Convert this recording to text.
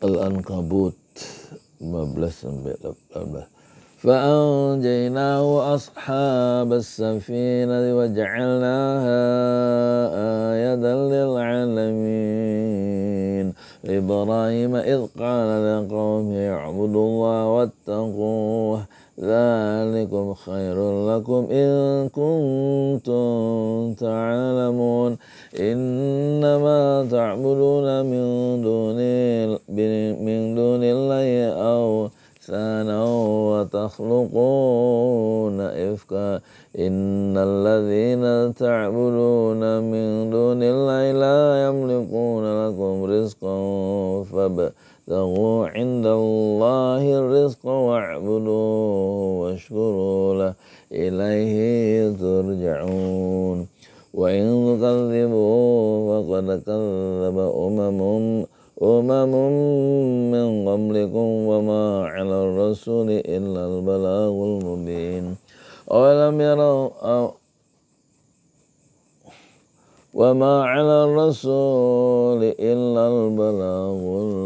Al-Ankabut 15 sampai 18 فأنجيناه أصحاب السفينة وجعلناها آية للعالمين إبراهيم إذ قال لقومه اعبدوا الله واتقوه ذلكم خير لكم إن كنتم تعلمون يعبدون من دون من دون الله أو سانوا وتخلقون إفكا إن الذين تعبدون من دون الله لا يملكون لكم رزقا فابتغوا عند الله الرزق واعبدوه واشكروا له إليه تكذبوا وقد كذب أمم أمم من قبلكم وما على الرسول إلا البلاغ المبين أولم يروا وما على الرسول إلا البلاغ المبين